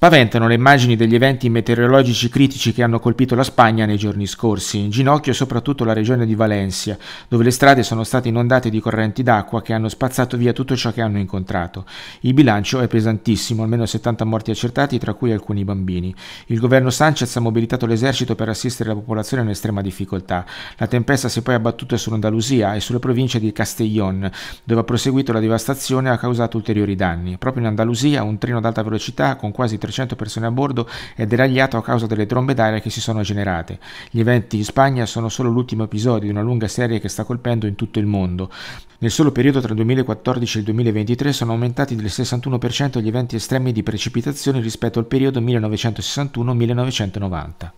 Spaventano le immagini degli eventi meteorologici critici che hanno colpito la Spagna nei giorni scorsi, in ginocchio soprattutto la regione di Valencia, dove le strade sono state inondate di correnti d'acqua che hanno spazzato via tutto ciò che hanno incontrato. Il bilancio è pesantissimo, almeno 70 morti accertati, tra cui alcuni bambini. Il governo Sanchez ha mobilitato l'esercito per assistere la popolazione in estrema difficoltà. La tempesta si è poi abbattuta sull'Andalusia e sulle province di Castellón, dove ha proseguito la devastazione e ha causato ulteriori danni. Proprio in Andalusia un treno ad alta velocità con quasi 300 persone a bordo è deragliato a causa delle trombe d'aria che si sono generate. Gli eventi in Spagna sono solo l'ultimo episodio di una lunga serie che sta colpendo in tutto il mondo. Nel solo periodo tra il 2014 e il 2023 sono aumentati del 61% gli eventi estremi di precipitazioni rispetto al periodo 1961-1990.